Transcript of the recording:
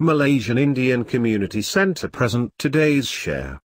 Malaysian Indian Community Centre present today's share.